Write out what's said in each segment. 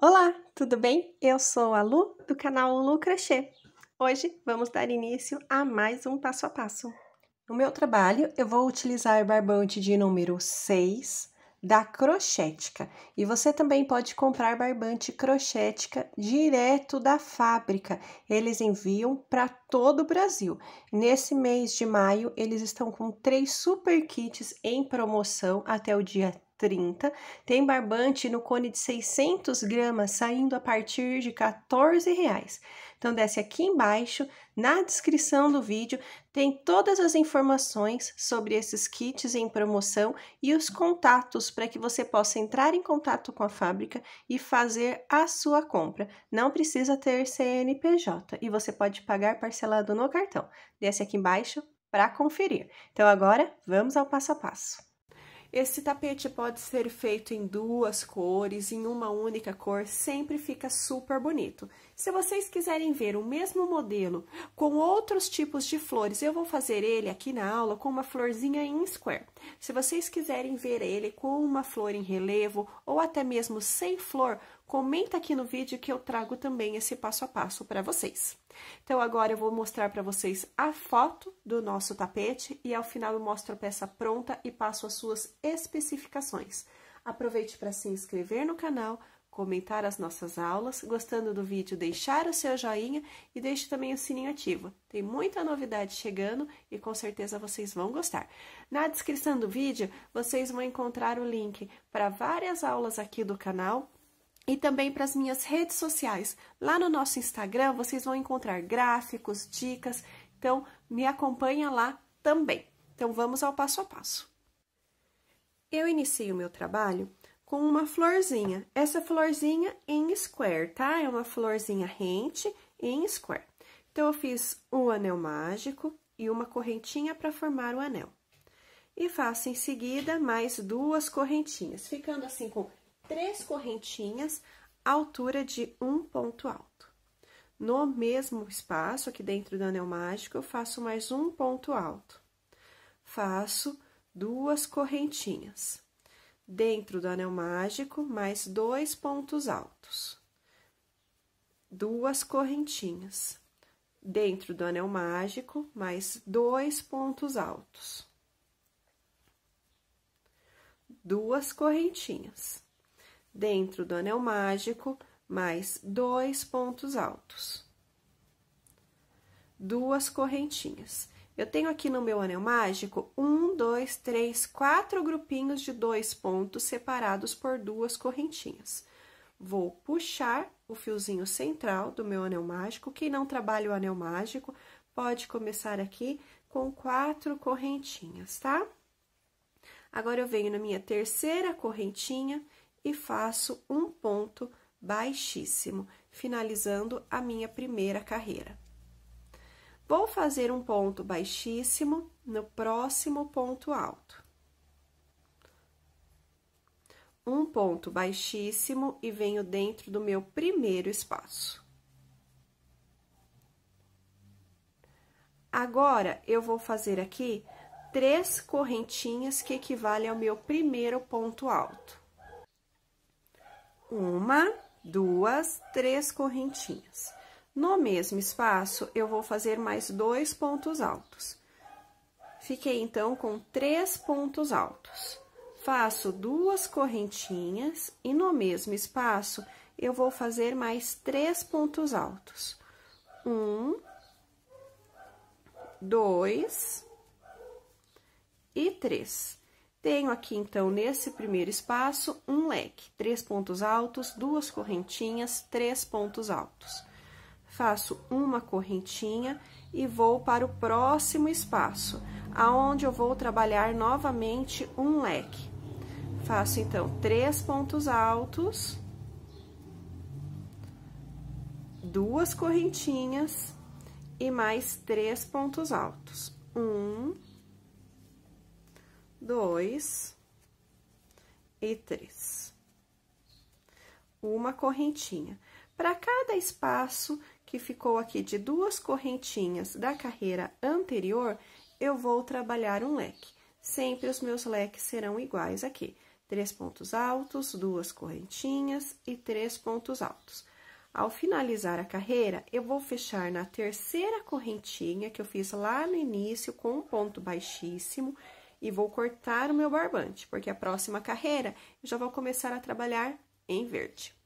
Olá, tudo bem? Eu sou a Lu do canal Lu Crochê. Hoje vamos dar início a mais um passo a passo. No meu trabalho, eu vou utilizar barbante de número 6 da Crochética. E você também pode comprar barbante Crochética direto da fábrica. Eles enviam para todo o Brasil. Nesse mês de maio, eles estão com três super kits em promoção até o dia 30. Tem barbante no cone de 600 gramas, saindo a partir de 14 reais. Então, desce aqui embaixo, na descrição do vídeo, tem todas as informações sobre esses kits em promoção e os contatos para que você possa entrar em contato com a fábrica e fazer a sua compra. Não precisa ter CNPJ e você pode pagar parcelado no cartão. Desce aqui embaixo para conferir. Então, agora, vamos ao passo a passo. Esse tapete pode ser feito em duas cores, em uma única cor, sempre fica super bonito. Se vocês quiserem ver o mesmo modelo com outros tipos de flores, eu vou fazer ele aqui na aula com uma florzinha em square. Se vocês quiserem ver ele com uma flor em relevo ou até mesmo sem flor, comenta aqui no vídeo que eu trago também esse passo a passo para vocês. Então, agora eu vou mostrar para vocês a foto do nosso tapete e ao final eu mostro a peça pronta e passo as suas especificações. Aproveite para se inscrever no canal, comentar as nossas aulas. Gostando do vídeo, deixar o seu joinha e deixe também o sininho ativo. Tem muita novidade chegando e com certeza vocês vão gostar. Na descrição do vídeo, vocês vão encontrar o link para várias aulas aqui do canal e também para as minhas redes sociais. Lá no nosso Instagram, vocês vão encontrar gráficos, dicas. Então, me acompanha lá também. Então, vamos ao passo a passo. Eu iniciei o meu trabalho com uma florzinha. Essa florzinha em square, tá? É uma florzinha rente em square. Então, eu fiz um anel mágico e uma correntinha para formar o anel. E faço em seguida mais duas correntinhas, ficando assim com três correntinhas, altura de um ponto alto. No mesmo espaço, aqui dentro do anel mágico, eu faço mais um ponto alto. Faço duas correntinhas dentro do anel mágico, mais dois pontos altos. Duas correntinhas. Dentro do anel mágico, mais dois pontos altos. Duas correntinhas. Dentro do anel mágico, mais dois pontos altos. Duas correntinhas eu tenho aqui no meu anel mágico um, dois, três, quatro grupinhos de dois pontos separados por duas correntinhas. Vou puxar o fiozinho central do meu anel mágico. Quem não trabalha o anel mágico pode começar aqui com quatro correntinhas, tá? Agora, eu venho na minha terceira correntinha e faço um ponto baixíssimo, finalizando a minha primeira carreira. Vou fazer um ponto baixíssimo no próximo ponto alto. Um ponto baixíssimo e venho dentro do meu primeiro espaço. Agora, eu vou fazer aqui três correntinhas que equivalem ao meu primeiro ponto alto. Uma, duas, três correntinhas. No mesmo espaço, eu vou fazer mais dois pontos altos. Fiquei, então, com três pontos altos. Faço duas correntinhas e no mesmo espaço, eu vou fazer mais três pontos altos. Um, dois e três. Tenho aqui, então, nesse primeiro espaço, um leque, três pontos altos, duas correntinhas, três pontos altos faço uma correntinha e vou para o próximo espaço, aonde eu vou trabalhar novamente um leque. Faço, então, três pontos altos, duas correntinhas e mais três pontos altos. Um, dois e três. Uma correntinha. Para cada espaço que ficou aqui de duas correntinhas da carreira anterior, eu vou trabalhar um leque. Sempre os meus leques serão iguais aqui. Três pontos altos, duas correntinhas e três pontos altos. Ao finalizar a carreira, eu vou fechar na terceira correntinha que eu fiz lá no início com um ponto baixíssimo e vou cortar o meu barbante, porque a próxima carreira eu já vou começar a trabalhar em verde.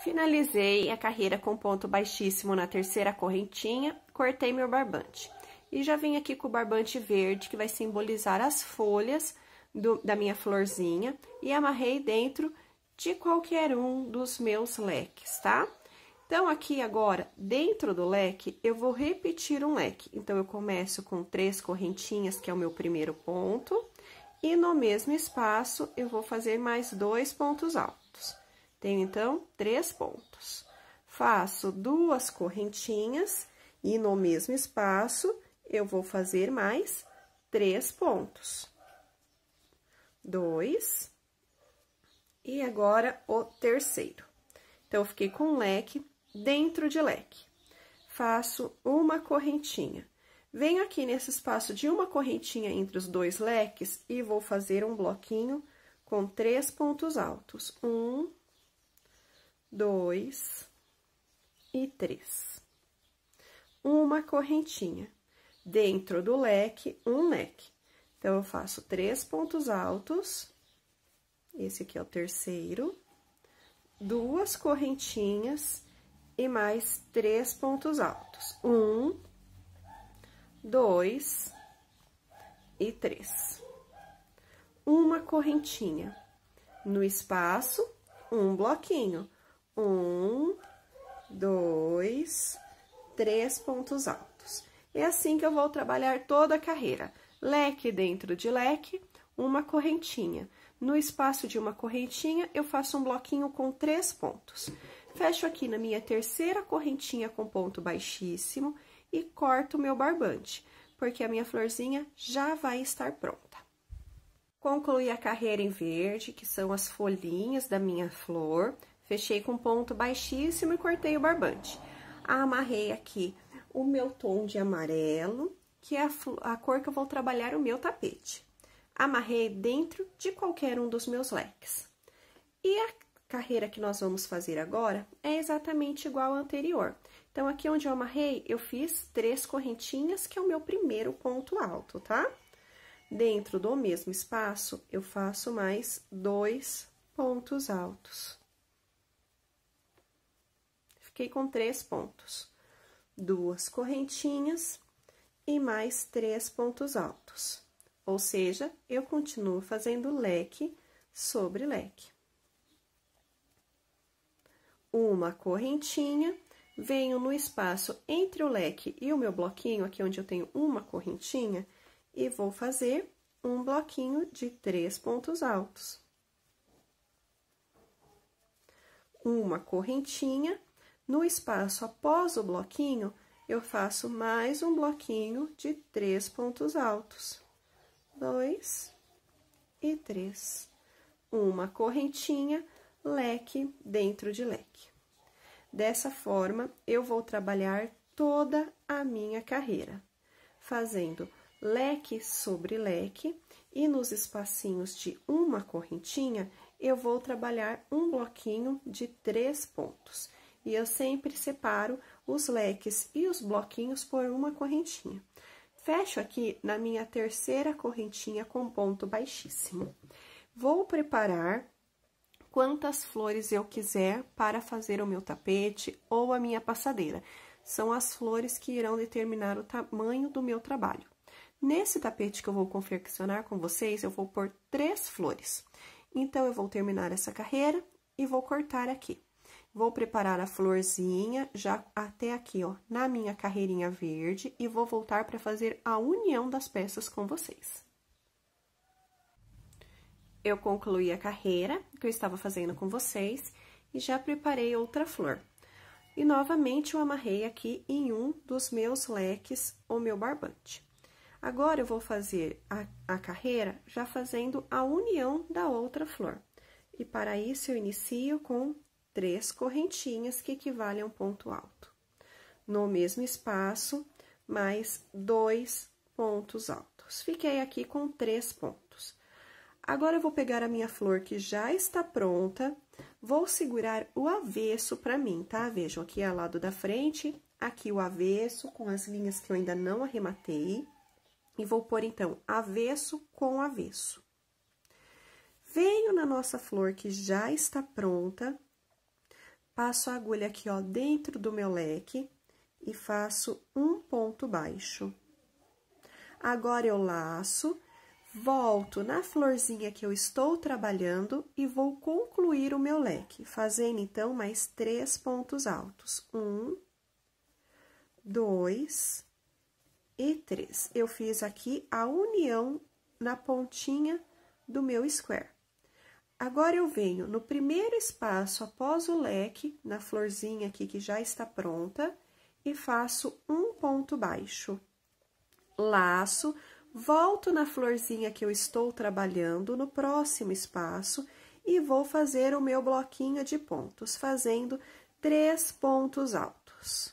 Finalizei a carreira com ponto baixíssimo na terceira correntinha, cortei meu barbante. E já vim aqui com o barbante verde, que vai simbolizar as folhas do, da minha florzinha, e amarrei dentro de qualquer um dos meus leques, tá? Então, aqui agora, dentro do leque, eu vou repetir um leque. Então, eu começo com três correntinhas, que é o meu primeiro ponto, e no mesmo espaço, eu vou fazer mais dois pontos altos. Tenho, então, três pontos. Faço duas correntinhas e no mesmo espaço eu vou fazer mais três pontos. Dois. E agora, o terceiro. Então, eu fiquei com um leque dentro de leque. Faço uma correntinha. Venho aqui nesse espaço de uma correntinha entre os dois leques e vou fazer um bloquinho com três pontos altos. Um, dois e três. Uma correntinha. Dentro do leque, um leque. Então, eu faço três pontos altos. Esse aqui é o terceiro. Duas correntinhas e mais três pontos altos. Um, dois e três. Uma correntinha. No espaço, um bloquinho um, dois, três pontos altos. É assim que eu vou trabalhar toda a carreira. Leque dentro de leque, uma correntinha. No espaço de uma correntinha, eu faço um bloquinho com três pontos. Fecho aqui na minha terceira correntinha com ponto baixíssimo e corto o meu barbante, porque a minha florzinha já vai estar pronta. Concluí a carreira em verde, que são as folhinhas da minha flor. Fechei com ponto baixíssimo e cortei o barbante. Amarrei aqui o meu tom de amarelo, que é a, a cor que eu vou trabalhar o meu tapete. Amarrei dentro de qualquer um dos meus leques. E a carreira que nós vamos fazer agora é exatamente igual à anterior. Então, aqui onde eu amarrei, eu fiz três correntinhas, que é o meu primeiro ponto alto, tá? Dentro do mesmo espaço, eu faço mais dois pontos altos fiquei com três pontos. Duas correntinhas e mais três pontos altos. Ou seja, eu continuo fazendo leque sobre leque. Uma correntinha, venho no espaço entre o leque e o meu bloquinho, aqui onde eu tenho uma correntinha, e vou fazer um bloquinho de três pontos altos. Uma correntinha, no espaço após o bloquinho, eu faço mais um bloquinho de três pontos altos. Dois e três. Uma correntinha, leque dentro de leque. Dessa forma, eu vou trabalhar toda a minha carreira, fazendo leque sobre leque e nos espacinhos de uma correntinha, eu vou trabalhar um bloquinho de três pontos. E eu sempre separo os leques e os bloquinhos por uma correntinha. Fecho aqui na minha terceira correntinha com ponto baixíssimo. Vou preparar quantas flores eu quiser para fazer o meu tapete ou a minha passadeira. São as flores que irão determinar o tamanho do meu trabalho. Nesse tapete que eu vou confeccionar com vocês, eu vou pôr três flores. Então, eu vou terminar essa carreira e vou cortar aqui. Vou preparar a florzinha já até aqui, ó, na minha carreirinha verde e vou voltar para fazer a união das peças com vocês. Eu concluí a carreira que eu estava fazendo com vocês e já preparei outra flor. E novamente eu amarrei aqui em um dos meus leques o meu barbante. Agora eu vou fazer a, a carreira já fazendo a união da outra flor. E para isso eu inicio com três correntinhas que equivalem a um ponto alto. No mesmo espaço, mais dois pontos altos. Fiquei aqui com três pontos. Agora, eu vou pegar a minha flor que já está pronta, vou segurar o avesso para mim, tá? Vejam, aqui é lado da frente, aqui o avesso, com as linhas que eu ainda não arrematei. E vou pôr, então, avesso com avesso. Venho na nossa flor que já está pronta, passo a agulha aqui, ó, dentro do meu leque e faço um ponto baixo. Agora, eu laço, volto na florzinha que eu estou trabalhando e vou concluir o meu leque, fazendo, então, mais três pontos altos. Um, dois e três. Eu fiz aqui a união na pontinha do meu square. Agora eu venho no primeiro espaço após o leque, na florzinha aqui que já está pronta, e faço um ponto baixo. Laço, volto na florzinha que eu estou trabalhando no próximo espaço e vou fazer o meu bloquinho de pontos, fazendo três pontos altos.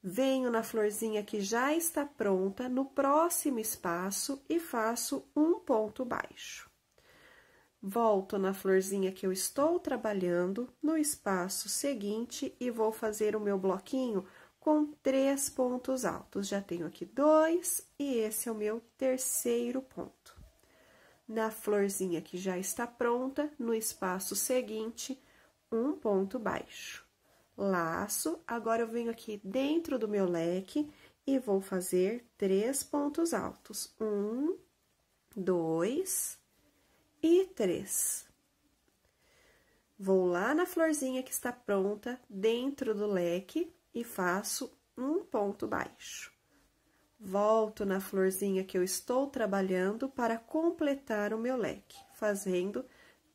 Venho na florzinha que já está pronta no próximo espaço e faço um ponto baixo. Volto na florzinha que eu estou trabalhando, no espaço seguinte, e vou fazer o meu bloquinho com três pontos altos. Já tenho aqui dois, e esse é o meu terceiro ponto. Na florzinha que já está pronta, no espaço seguinte, um ponto baixo. Laço, agora eu venho aqui dentro do meu leque e vou fazer três pontos altos. Um, dois, e três. Vou lá na florzinha que está pronta dentro do leque e faço um ponto baixo. Volto na florzinha que eu estou trabalhando para completar o meu leque, fazendo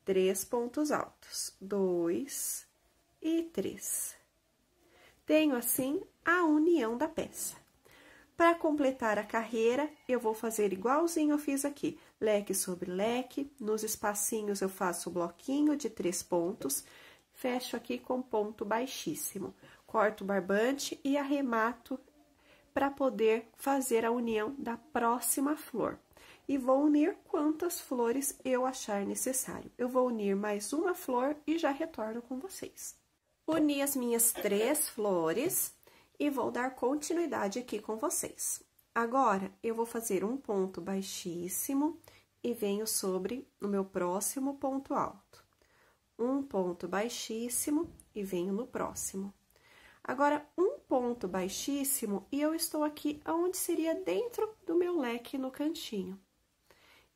três pontos altos, dois e três. Tenho, assim, a união da peça. Para completar a carreira, eu vou fazer igualzinho eu fiz aqui leque sobre leque. Nos espacinhos, eu faço bloquinho de três pontos, fecho aqui com ponto baixíssimo. Corto o barbante e arremato para poder fazer a união da próxima flor. E vou unir quantas flores eu achar necessário. Eu vou unir mais uma flor e já retorno com vocês. Uni as minhas três flores e vou dar continuidade aqui com vocês. Agora, eu vou fazer um ponto baixíssimo, e venho sobre o meu próximo ponto alto. Um ponto baixíssimo e venho no próximo. Agora, um ponto baixíssimo e eu estou aqui aonde seria dentro do meu leque no cantinho.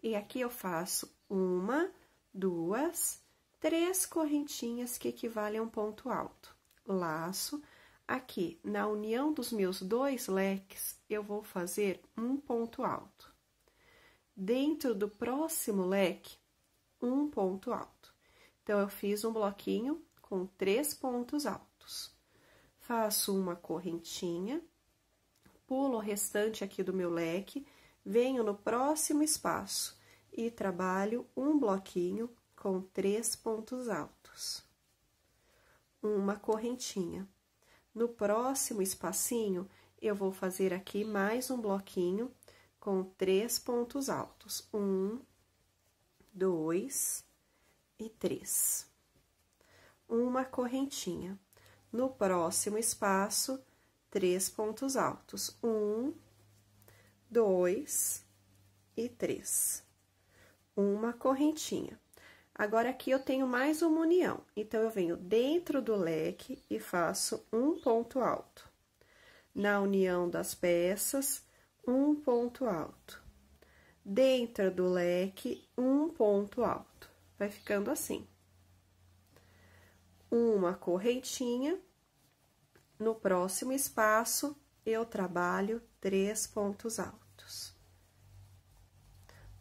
E aqui eu faço uma, duas, três correntinhas que equivalem a um ponto alto. Laço. Aqui, na união dos meus dois leques, eu vou fazer um ponto alto dentro do próximo leque, um ponto alto. Então, eu fiz um bloquinho com três pontos altos. Faço uma correntinha, pulo o restante aqui do meu leque, venho no próximo espaço e trabalho um bloquinho com três pontos altos. Uma correntinha. No próximo espacinho, eu vou fazer aqui mais um bloquinho com três pontos altos. Um, dois e três. Uma correntinha. No próximo espaço, três pontos altos. Um, dois e três. Uma correntinha. Agora, aqui eu tenho mais uma união. Então, eu venho dentro do leque e faço um ponto alto. Na união das peças, um ponto alto. Dentro do leque, um ponto alto. Vai ficando assim. Uma correntinha. No próximo espaço, eu trabalho três pontos altos.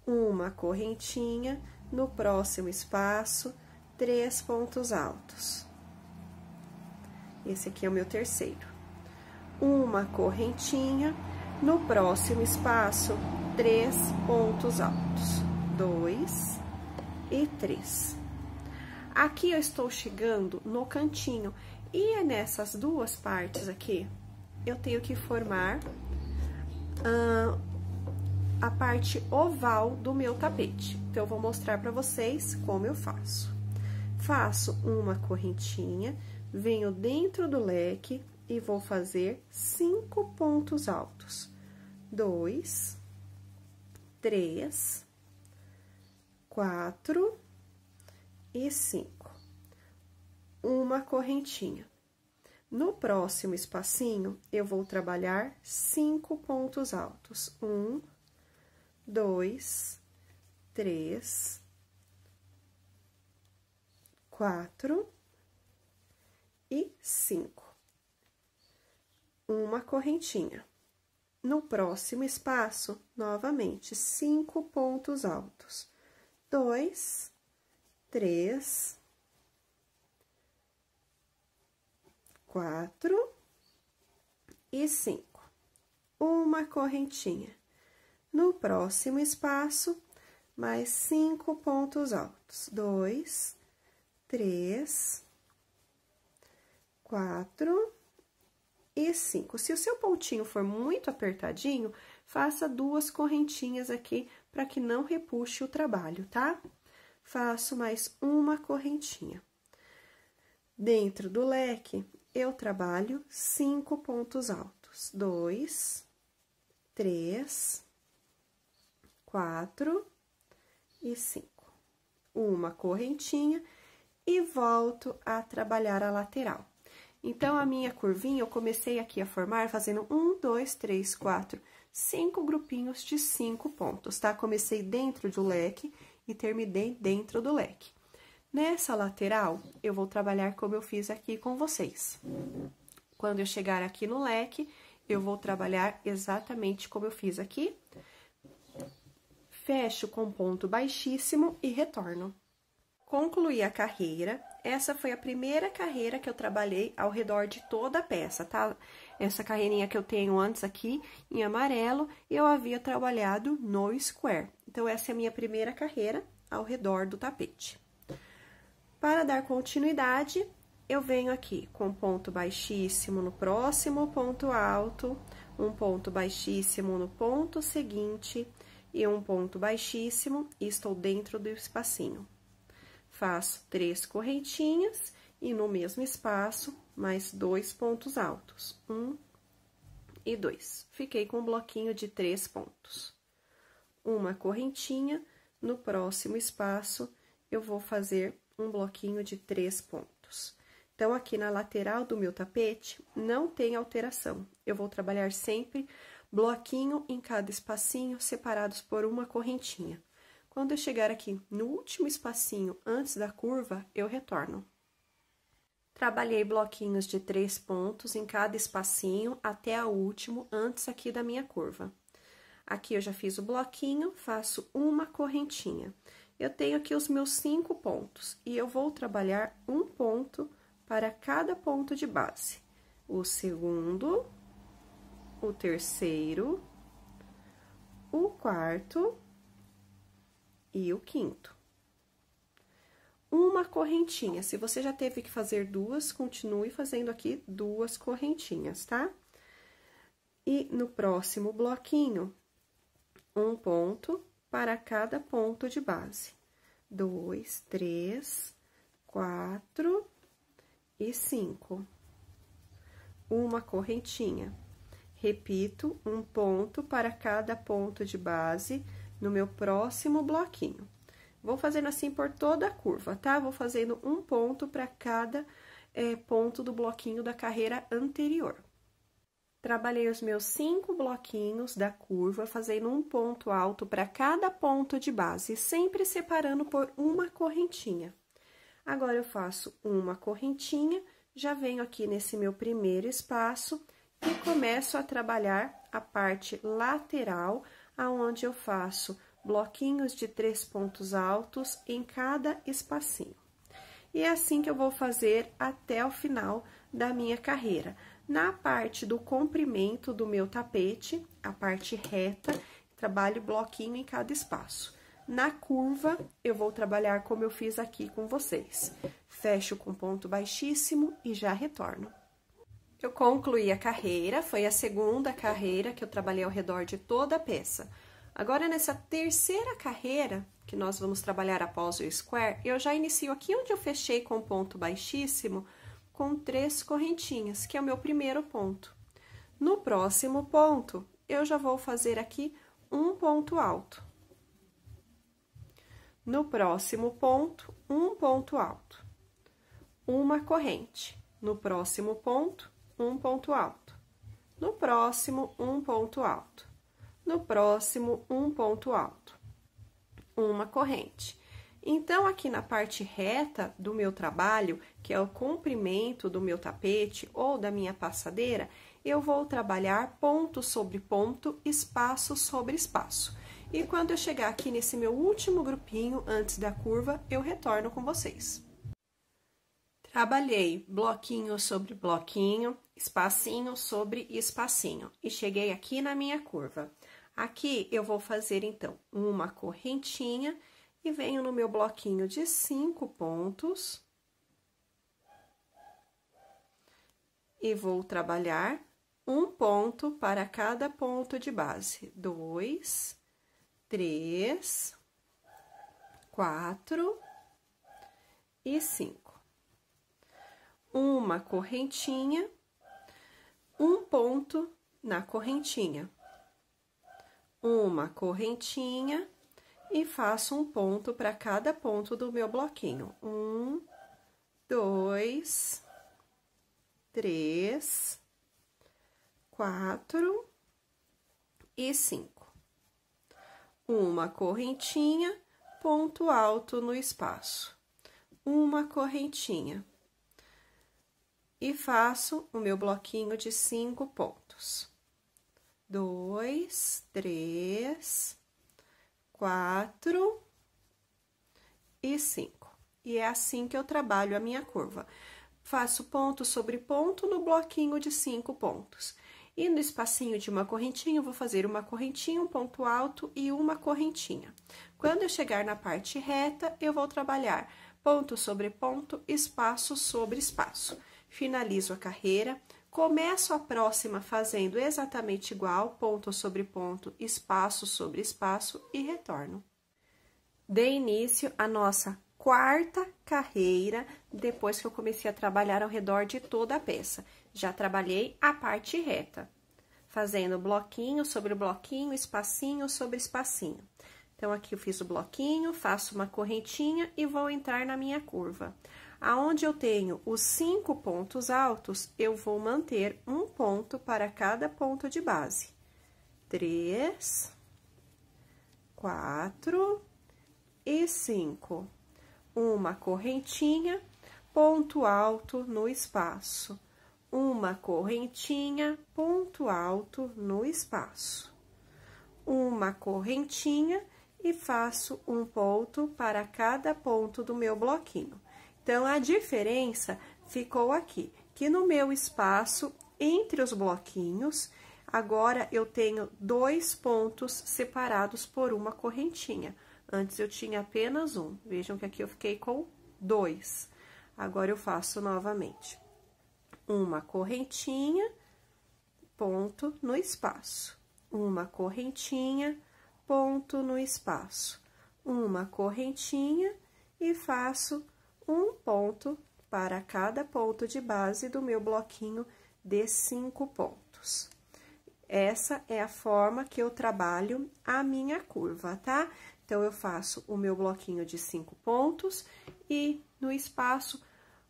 Uma correntinha. No próximo espaço, três pontos altos. Esse aqui é o meu terceiro. Uma correntinha no próximo espaço, três pontos altos. Dois e três. Aqui eu estou chegando no cantinho. E é nessas duas partes aqui, eu tenho que formar a parte oval do meu tapete. Então, eu vou mostrar para vocês como eu faço. Faço uma correntinha, venho dentro do leque, e vou fazer cinco pontos altos. Dois, três, quatro e cinco. Uma correntinha. No próximo espacinho, eu vou trabalhar cinco pontos altos. Um, dois, três, quatro e cinco uma correntinha. No próximo espaço, novamente, cinco pontos altos. Dois, três, quatro e cinco. Uma correntinha. No próximo espaço, mais cinco pontos altos. Dois, três, quatro e cinco. Se o seu pontinho for muito apertadinho, faça duas correntinhas aqui para que não repuxe o trabalho, tá? Faço mais uma correntinha. Dentro do leque, eu trabalho cinco pontos altos. Dois, três, quatro e cinco. Uma correntinha e volto a trabalhar a lateral. Então, a minha curvinha, eu comecei aqui a formar fazendo um, dois, três, quatro, cinco grupinhos de cinco pontos, tá? Comecei dentro do leque e terminei dentro do leque. Nessa lateral, eu vou trabalhar como eu fiz aqui com vocês. Quando eu chegar aqui no leque, eu vou trabalhar exatamente como eu fiz aqui. Fecho com ponto baixíssimo e retorno. Concluí a carreira, essa foi a primeira carreira que eu trabalhei ao redor de toda a peça, tá? Essa carreirinha que eu tenho antes aqui, em amarelo, eu havia trabalhado no square. Então, essa é a minha primeira carreira ao redor do tapete. Para dar continuidade, eu venho aqui com ponto baixíssimo no próximo ponto alto, um ponto baixíssimo no ponto seguinte e um ponto baixíssimo, e estou dentro do espacinho faço três correntinhas e no mesmo espaço, mais dois pontos altos. Um e dois. Fiquei com um bloquinho de três pontos. Uma correntinha, no próximo espaço, eu vou fazer um bloquinho de três pontos. Então, aqui na lateral do meu tapete, não tem alteração. Eu vou trabalhar sempre bloquinho em cada espacinho, separados por uma correntinha. Quando eu chegar aqui no último espacinho antes da curva, eu retorno. Trabalhei bloquinhos de três pontos em cada espacinho até o último antes aqui da minha curva. Aqui eu já fiz o bloquinho, faço uma correntinha. Eu tenho aqui os meus cinco pontos e eu vou trabalhar um ponto para cada ponto de base. O segundo, o terceiro, o quarto e o quinto. Uma correntinha. Se você já teve que fazer duas, continue fazendo aqui duas correntinhas, tá? E no próximo bloquinho, um ponto para cada ponto de base. Dois, três, quatro e cinco. Uma correntinha. Repito, um ponto para cada ponto de base no meu próximo bloquinho. Vou fazendo assim por toda a curva, tá? Vou fazendo um ponto para cada é, ponto do bloquinho da carreira anterior. Trabalhei os meus cinco bloquinhos da curva, fazendo um ponto alto para cada ponto de base, sempre separando por uma correntinha. Agora, eu faço uma correntinha, já venho aqui nesse meu primeiro espaço e começo a trabalhar a parte lateral aonde eu faço bloquinhos de três pontos altos em cada espacinho. E é assim que eu vou fazer até o final da minha carreira. Na parte do comprimento do meu tapete, a parte reta, trabalho bloquinho em cada espaço. Na curva, eu vou trabalhar como eu fiz aqui com vocês. Fecho com ponto baixíssimo e já retorno. Eu concluí a carreira, foi a segunda carreira que eu trabalhei ao redor de toda a peça. Agora, nessa terceira carreira, que nós vamos trabalhar após o square, eu já inicio aqui onde eu fechei com ponto baixíssimo, com três correntinhas, que é o meu primeiro ponto. No próximo ponto, eu já vou fazer aqui um ponto alto. No próximo ponto, um ponto alto. Uma corrente. No próximo ponto, um ponto alto. No próximo, um ponto alto. No próximo, um ponto alto. Uma corrente. Então, aqui na parte reta do meu trabalho, que é o comprimento do meu tapete ou da minha passadeira, eu vou trabalhar ponto sobre ponto, espaço sobre espaço. E quando eu chegar aqui nesse meu último grupinho, antes da curva, eu retorno com vocês. Trabalhei bloquinho sobre bloquinho, espacinho sobre espacinho. E cheguei aqui na minha curva. Aqui eu vou fazer, então, uma correntinha e venho no meu bloquinho de cinco pontos. E vou trabalhar um ponto para cada ponto de base. Dois, três, quatro e cinco. Uma correntinha um ponto na correntinha. Uma correntinha e faço um ponto para cada ponto do meu bloquinho. Um, dois, três, quatro e cinco. Uma correntinha, ponto alto no espaço. Uma correntinha e faço o meu bloquinho de cinco pontos. Dois, três, quatro e cinco. E é assim que eu trabalho a minha curva. Faço ponto sobre ponto no bloquinho de cinco pontos. E no espacinho de uma correntinha, eu vou fazer uma correntinha, um ponto alto e uma correntinha. Quando eu chegar na parte reta, eu vou trabalhar ponto sobre ponto, espaço sobre espaço finalizo a carreira, começo a próxima fazendo exatamente igual, ponto sobre ponto, espaço sobre espaço e retorno. Dei início à nossa quarta carreira depois que eu comecei a trabalhar ao redor de toda a peça. Já trabalhei a parte reta, fazendo bloquinho sobre bloquinho, espacinho sobre espacinho. Então, aqui eu fiz o bloquinho, faço uma correntinha e vou entrar na minha curva. Aonde eu tenho os cinco pontos altos, eu vou manter um ponto para cada ponto de base. Três, quatro e cinco. Uma correntinha, ponto alto no espaço. Uma correntinha, ponto alto no espaço. Uma correntinha e faço um ponto para cada ponto do meu bloquinho então, a diferença ficou aqui, que no meu espaço entre os bloquinhos, agora eu tenho dois pontos separados por uma correntinha. Antes eu tinha apenas um, vejam que aqui eu fiquei com dois. Agora eu faço novamente. Uma correntinha, ponto no espaço. Uma correntinha, ponto no espaço. Uma correntinha e faço um ponto para cada ponto de base do meu bloquinho de cinco pontos. Essa é a forma que eu trabalho a minha curva, tá? Então, eu faço o meu bloquinho de cinco pontos e no espaço,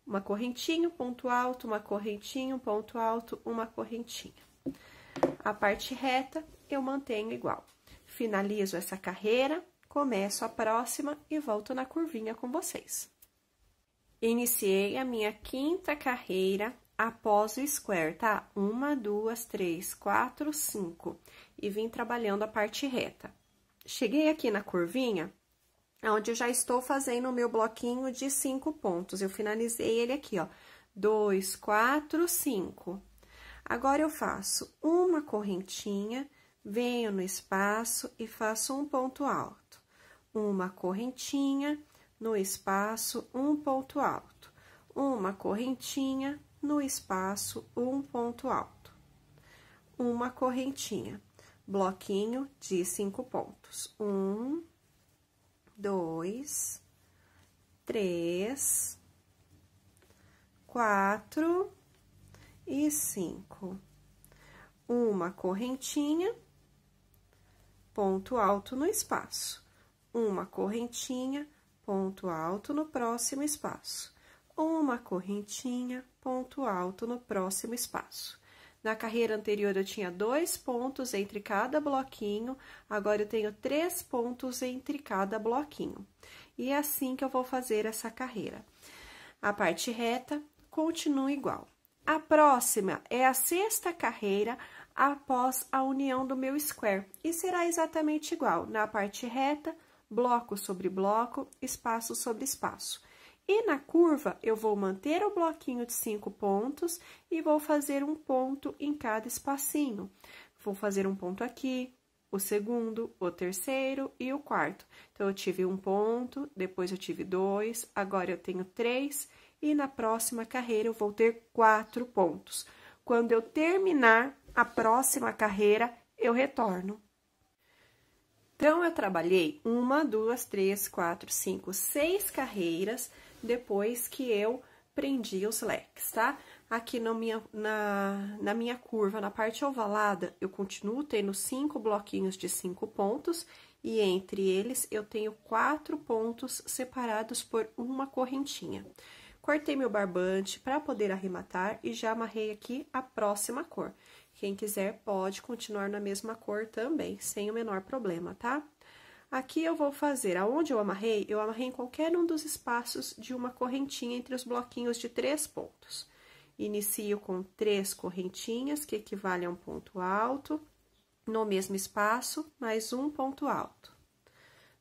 uma correntinha, um ponto alto, uma correntinha, um ponto alto, uma correntinha. A parte reta, eu mantenho igual. Finalizo essa carreira, começo a próxima e volto na curvinha com vocês. Iniciei a minha quinta carreira após o square, tá? Uma, duas, três, quatro, cinco. E vim trabalhando a parte reta. Cheguei aqui na curvinha, onde eu já estou fazendo o meu bloquinho de cinco pontos. Eu finalizei ele aqui, ó. Dois, quatro, cinco. Agora, eu faço uma correntinha, venho no espaço e faço um ponto alto. Uma correntinha, no espaço um ponto alto, uma correntinha no espaço um ponto alto, uma correntinha, bloquinho de cinco pontos, um, dois, três, quatro e cinco, uma correntinha, ponto alto no espaço, uma correntinha ponto alto no próximo espaço. Uma correntinha, ponto alto no próximo espaço. Na carreira anterior, eu tinha dois pontos entre cada bloquinho, agora eu tenho três pontos entre cada bloquinho. E é assim que eu vou fazer essa carreira. A parte reta continua igual. A próxima é a sexta carreira após a união do meu square, e será exatamente igual. Na parte reta, bloco sobre bloco, espaço sobre espaço. E na curva, eu vou manter o bloquinho de cinco pontos e vou fazer um ponto em cada espacinho. Vou fazer um ponto aqui, o segundo, o terceiro e o quarto. Então, eu tive um ponto, depois eu tive dois, agora eu tenho três e na próxima carreira eu vou ter quatro pontos. Quando eu terminar a próxima carreira, eu retorno. Então, eu trabalhei uma, duas, três, quatro, cinco, seis carreiras depois que eu prendi os leques, tá? Aqui na minha, na, na minha curva, na parte ovalada, eu continuo tendo cinco bloquinhos de cinco pontos e entre eles eu tenho quatro pontos separados por uma correntinha. Cortei meu barbante para poder arrematar e já amarrei aqui a próxima cor. Quem quiser pode continuar na mesma cor também, sem o menor problema, tá? Aqui eu vou fazer, aonde eu amarrei, eu amarrei em qualquer um dos espaços de uma correntinha entre os bloquinhos de três pontos. Inicio com três correntinhas, que equivale a um ponto alto. No mesmo espaço, mais um ponto alto.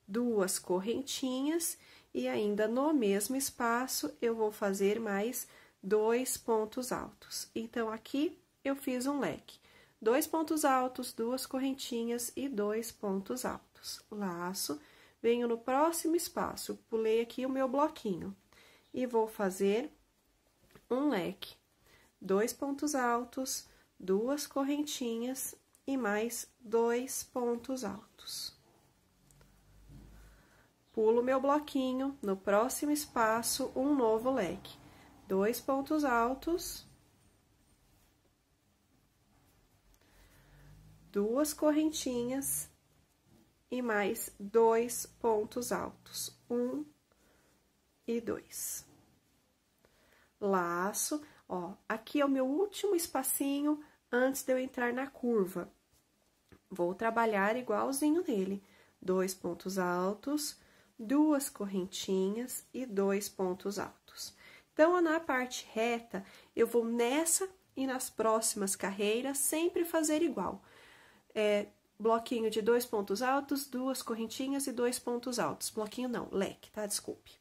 Duas correntinhas e ainda no mesmo espaço eu vou fazer mais dois pontos altos. Então, aqui eu fiz um leque. Dois pontos altos, duas correntinhas e dois pontos altos. Laço, venho no próximo espaço, pulei aqui o meu bloquinho. E vou fazer um leque. Dois pontos altos, duas correntinhas e mais dois pontos altos. Pulo meu bloquinho, no próximo espaço, um novo leque. Dois pontos altos, duas correntinhas e mais dois pontos altos, um e dois. Laço, ó, aqui é o meu último espacinho antes de eu entrar na curva. Vou trabalhar igualzinho nele, dois pontos altos, duas correntinhas e dois pontos altos. Então, na parte reta, eu vou nessa e nas próximas carreiras sempre fazer igual é, bloquinho de dois pontos altos, duas correntinhas e dois pontos altos. Bloquinho não, leque, tá? Desculpe.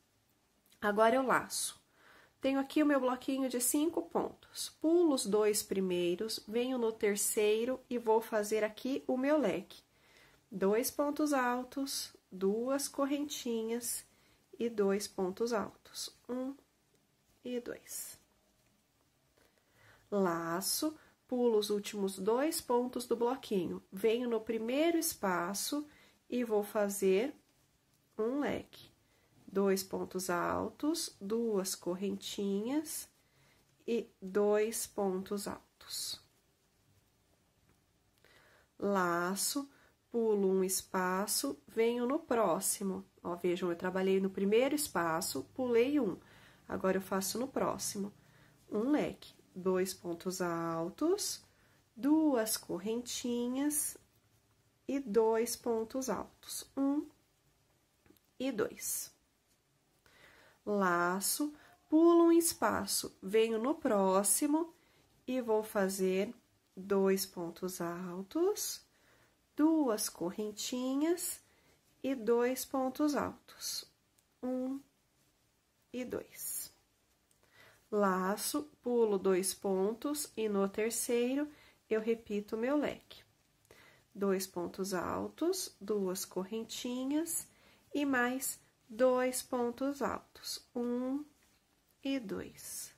Agora eu laço. Tenho aqui o meu bloquinho de cinco pontos. Pulo os dois primeiros, venho no terceiro e vou fazer aqui o meu leque. Dois pontos altos, duas correntinhas e dois pontos altos. Um e dois. Laço pulo os últimos dois pontos do bloquinho, venho no primeiro espaço e vou fazer um leque. Dois pontos altos, duas correntinhas e dois pontos altos. Laço, pulo um espaço, venho no próximo. Ó, vejam, eu trabalhei no primeiro espaço, pulei um. Agora, eu faço no próximo. Um leque, dois pontos altos, duas correntinhas e dois pontos altos. Um e dois. Laço, pulo um espaço, venho no próximo e vou fazer dois pontos altos, duas correntinhas e dois pontos altos. Um e dois laço, pulo dois pontos e no terceiro eu repito meu leque. Dois pontos altos, duas correntinhas e mais dois pontos altos, um e dois.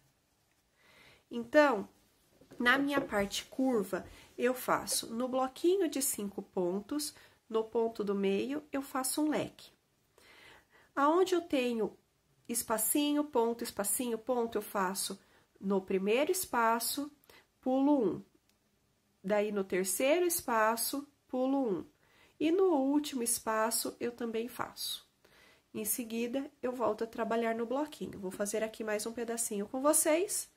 Então, na minha parte curva, eu faço no bloquinho de cinco pontos, no ponto do meio, eu faço um leque. Aonde eu tenho espacinho, ponto, espacinho, ponto, eu faço no primeiro espaço, pulo um. Daí, no terceiro espaço, pulo um. E no último espaço, eu também faço. Em seguida, eu volto a trabalhar no bloquinho. Vou fazer aqui mais um pedacinho com vocês.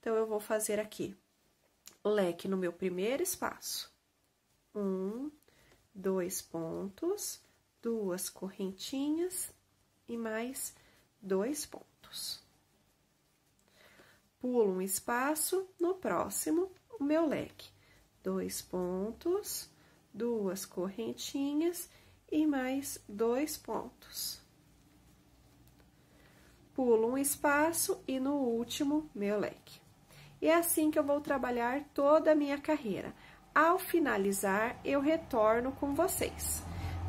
Então, eu vou fazer aqui leque no meu primeiro espaço. Um, dois pontos, duas correntinhas e mais dois pontos. Pulo um espaço, no próximo, o meu leque. Dois pontos, duas correntinhas e mais dois pontos. Pulo um espaço e no último, meu leque. E é assim que eu vou trabalhar toda a minha carreira. Ao finalizar, eu retorno com vocês.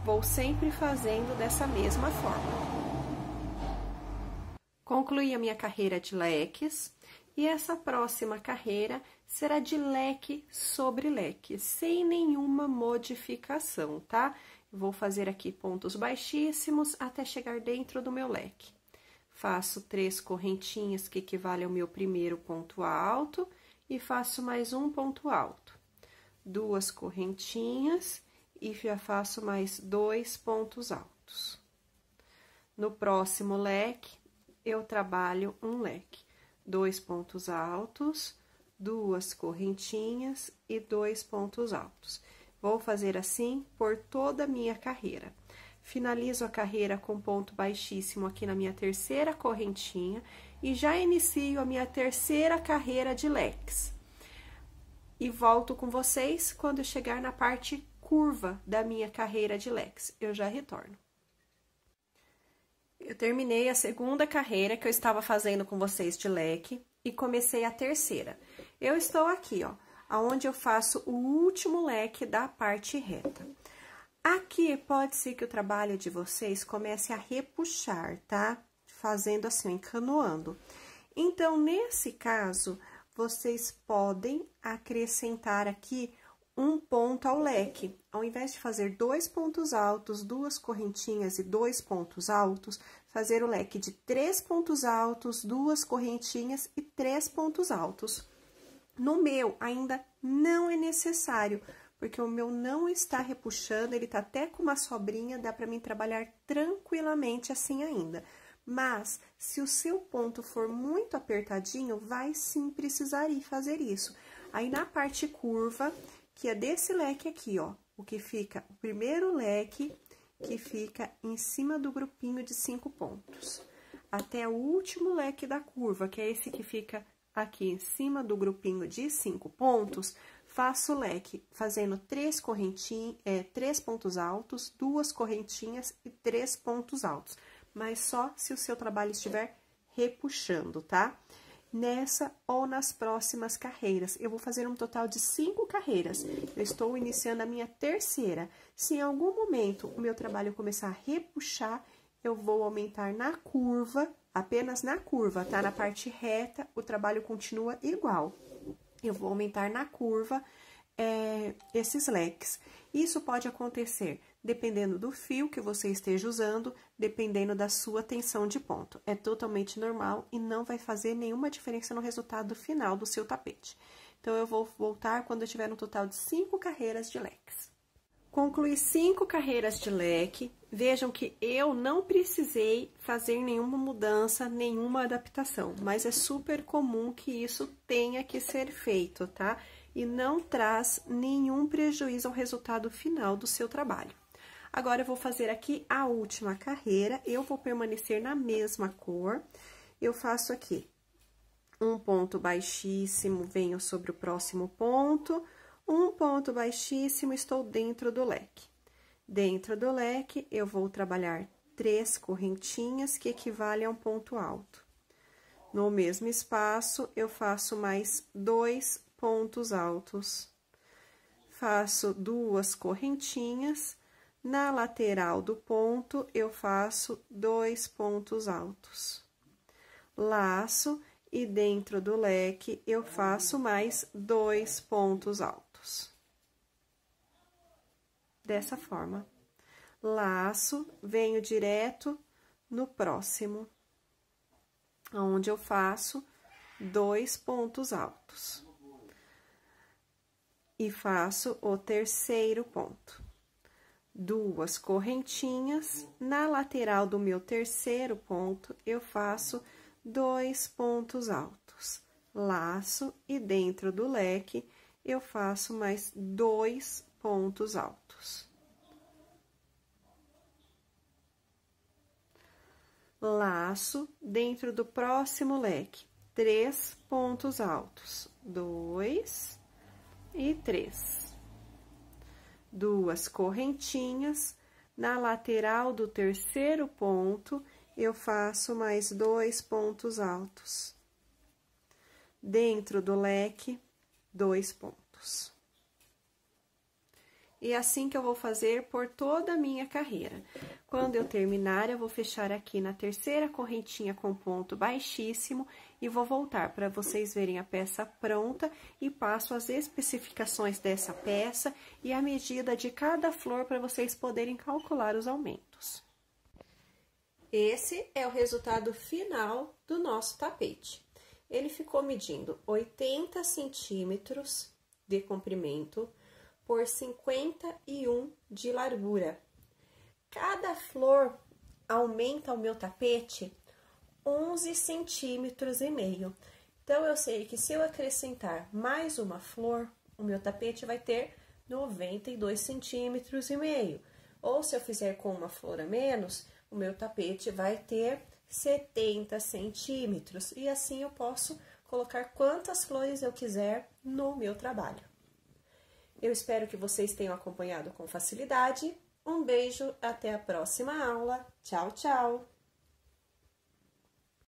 Vou sempre fazendo dessa mesma forma. Concluí a minha carreira de leques e essa próxima carreira será de leque sobre leque, sem nenhuma modificação, tá? Vou fazer aqui pontos baixíssimos até chegar dentro do meu leque. Faço três correntinhas que equivale ao meu primeiro ponto alto e faço mais um ponto alto. Duas correntinhas e já faço mais dois pontos altos. No próximo leque, eu trabalho um leque, dois pontos altos, duas correntinhas e dois pontos altos. Vou fazer assim por toda a minha carreira. Finalizo a carreira com ponto baixíssimo aqui na minha terceira correntinha e já inicio a minha terceira carreira de leques. E volto com vocês quando chegar na parte curva da minha carreira de leques. Eu já retorno. Eu terminei a segunda carreira que eu estava fazendo com vocês de leque e comecei a terceira. Eu estou aqui, ó, aonde eu faço o último leque da parte reta. Aqui, pode ser que o trabalho de vocês comece a repuxar, tá? Fazendo assim, encanoando. Então, nesse caso, vocês podem acrescentar aqui um ponto ao leque. Ao invés de fazer dois pontos altos, duas correntinhas e dois pontos altos, fazer o leque de três pontos altos, duas correntinhas e três pontos altos. No meu, ainda não é necessário, porque o meu não está repuxando, ele tá até com uma sobrinha, dá para mim trabalhar tranquilamente assim ainda. Mas, se o seu ponto for muito apertadinho, vai sim precisar ir fazer isso. Aí, na parte curva, que é desse leque aqui, ó. O que fica, o primeiro leque que fica em cima do grupinho de cinco pontos. Até o último leque da curva, que é esse que fica aqui em cima do grupinho de cinco pontos, faço o leque fazendo três correntinhas, é, três pontos altos, duas correntinhas e três pontos altos. Mas só se o seu trabalho estiver repuxando, tá? Tá? nessa ou nas próximas carreiras. Eu vou fazer um total de cinco carreiras. Eu estou iniciando a minha terceira. Se em algum momento o meu trabalho começar a repuxar, eu vou aumentar na curva, apenas na curva, tá? Na parte reta, o trabalho continua igual. Eu vou aumentar na curva é, esses leques. Isso pode acontecer dependendo do fio que você esteja usando, dependendo da sua tensão de ponto. É totalmente normal e não vai fazer nenhuma diferença no resultado final do seu tapete. Então, eu vou voltar quando eu tiver um total de cinco carreiras de leques. Concluí cinco carreiras de leque. Vejam que eu não precisei fazer nenhuma mudança, nenhuma adaptação, mas é super comum que isso tenha que ser feito, tá? E não traz nenhum prejuízo ao resultado final do seu trabalho. Agora, eu vou fazer aqui a última carreira, eu vou permanecer na mesma cor. Eu faço aqui um ponto baixíssimo, venho sobre o próximo ponto, um ponto baixíssimo, estou dentro do leque. Dentro do leque, eu vou trabalhar três correntinhas, que equivale a um ponto alto. No mesmo espaço, eu faço mais dois pontos altos. Faço duas correntinhas na lateral do ponto, eu faço dois pontos altos. Laço e dentro do leque, eu faço mais dois pontos altos. Dessa forma. Laço, venho direto no próximo, onde eu faço dois pontos altos. E faço o terceiro ponto duas correntinhas. Na lateral do meu terceiro ponto, eu faço dois pontos altos. Laço e dentro do leque, eu faço mais dois pontos altos. Laço dentro do próximo leque, três pontos altos. Dois e três duas correntinhas. Na lateral do terceiro ponto, eu faço mais dois pontos altos. Dentro do leque, dois pontos. E é assim que eu vou fazer por toda a minha carreira. Quando eu terminar, eu vou fechar aqui na terceira correntinha com ponto baixíssimo e vou voltar para vocês verem a peça pronta e passo as especificações dessa peça e a medida de cada flor para vocês poderem calcular os aumentos. Esse é o resultado final do nosso tapete. Ele ficou medindo 80 centímetros de comprimento por 51 de largura. Cada flor aumenta o meu tapete 11 centímetros e meio. Então, eu sei que se eu acrescentar mais uma flor, o meu tapete vai ter 92 centímetros e meio. Ou se eu fizer com uma flor a menos, o meu tapete vai ter 70 centímetros. E assim eu posso colocar quantas flores eu quiser no meu trabalho. Eu espero que vocês tenham acompanhado com facilidade. Um beijo, até a próxima aula. Tchau, tchau!